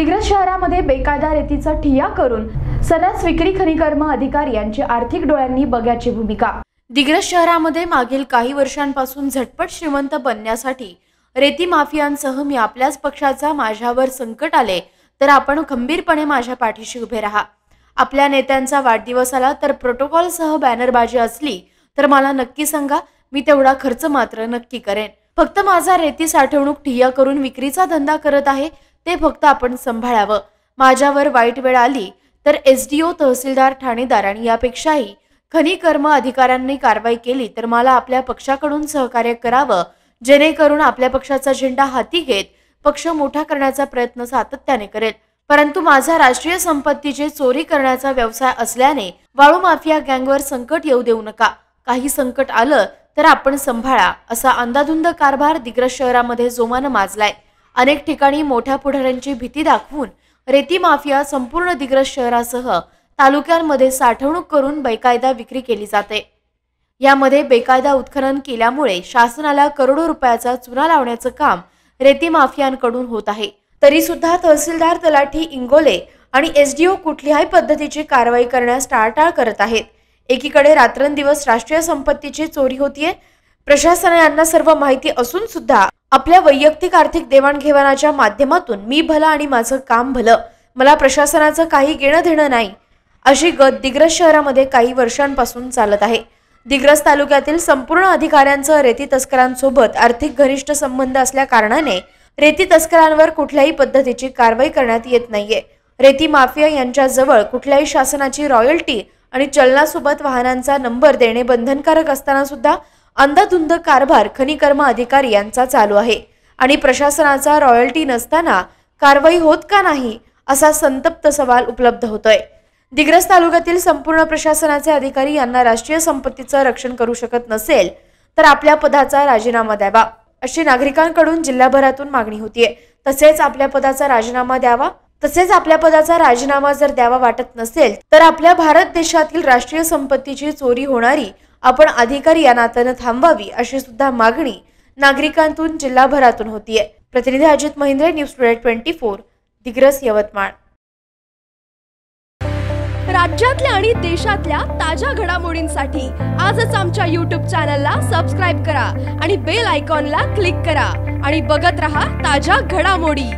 दिग्रस शहरामध्ये बेकायदा रेतीचा ठिया करून सर्रास विक्री खनिकर्म अधिकारी यांची आर्थिक डोळ्यांनी बघ्याची भूमिका दिग्रस शहरामध्ये मागील काही वर्षांपासून झटपट श्रीमंत बनण्यासाठी रेती माफियांसह मी आपल्याच पक्षाचा माझ्यावर संकट आले तर आपण खंबीरपणे माझ्या पाठीशी उभे राहा आपल्या नेत्यांचा वाढदिवस आला तर प्रोटोकॉलसह बॅनरबाजी असली तर मला नक्की सांगा मी तेवढा खर्च मात्र नक्की करेन फक्त माझा रेती साठवणूक ठिया करून विक्रीचा धंदा करत आहे ते फक्त आपण सांभाळावं माझ्यावर वाईट वेळ आली तर एस डी ओ तहसीलदार ठाणेदार आणि यापेक्षाही खनिकर्म अधिकाऱ्यांनी कारवाई केली तर मला आपल्या पक्षाकडून सहकार्य करावं जेणेकरून आपल्या पक्षाचा झेंडा हाती घेत पक्ष मोठा करण्याचा प्रयत्न सातत्याने करेल परंतु माझा राष्ट्रीय संपत्तीचे चोरी करण्याचा व्यवसाय असल्याने वाळू माफिया गँगवर संकट येऊ देऊ नका काही संकट आलं तर आपण संभाळा असा अंदाधुंद कारभार दिग्रज शहरामध्ये जोमानं माजलाय अनेक ठिकाणी मोठ्या पुढाऱ्यांची भीती दाखवून रेती माफिया संपूर्ण दिग्रस शहरासह तालुक्यांमध्ये साठवणूक करून बेकायदा विक्री केली जाते यामध्ये बेकायदा उत्खनन केल्यामुळे शासनाला करोडो रुपयाचा चुना लावण्याचं काम रेती माफियांकडून होत आहे तरी सुद्धा तहसीलदार तलाठी इंगोले आणि एस ओ कुठल्याही पद्धतीची कारवाई करण्यास टाळटाळ करत आहेत एकीकडे रात्रंदिवस राष्ट्रीय संपत्तीची चोरी होतीये प्रशासनाला सर्व माहिती असून सुद्धा आपल्या वैयक्तिक आर्थिक देवाणघेवाणाच्या माध्यमातून मी भलं आणि माझं काम भलं मला प्रशासनाचं काही घेणं देणं नाही अशी गत दिग्रस शहरामध्ये काही वर्षांपासून चालत आहे दिग्रस तालुक्यातील संपूर्ण अधिकाऱ्यांचं रेती तस्करांसोबत आर्थिक घनिष्ठ संबंध असल्या कारणाने रेती तस्करांवर कुठल्याही पद्धतीची कारवाई करण्यात येत नाहीये रेती माफिया यांच्याजवळ कुठल्याही शासनाची रॉयल्टी आणि चलनासोबत वाहनांचा नंबर देणे बंधनकारक असताना सुद्धा अंधाधुंद कारभार खनिकर्म अधिकारी यांचा चालू आहे आणि प्रशासनाचा रॉयल्टी नसताना कारवाई होत का नाही असा संतप्त सवाल उपलब्ध होतोय दिग्रस तालुक्यातील संपूर्ण प्रशासनाचे अधिकारी यांना राष्ट्रीय संपत्तीचं रक्षण करू शकत नसेल तर आपल्या पदाचा राजीनामा द्यावा अशी नागरिकांकडून जिल्हाभरातून मागणी होतीये तसेच आपल्या पदाचा राजीनामा द्यावा तसेच आपल्या पदाचा राजीनामा जर द्यावा वाटत नसेल तर आपल्या भारत देशातील राष्ट्रीय संपत्तीची चोरी होणारी आपण अधिकारी या नात्यानं थांबावी अशी सुद्धा मागणी नागरिकांतून जिल्हाभरातून होतीये प्रतिनिधी Ajit Mahindre news today twenty four Digras Yavatmal राज्यातल्या आणि देशातल्या ताज्या घडामोडींसाठी आजच आमच्या यूट्यूब चॅनलला सबस्क्राईब करा आणि बेल आयकॉनला क्लिक करा आणि बघत रहा ताज्या घडामोडी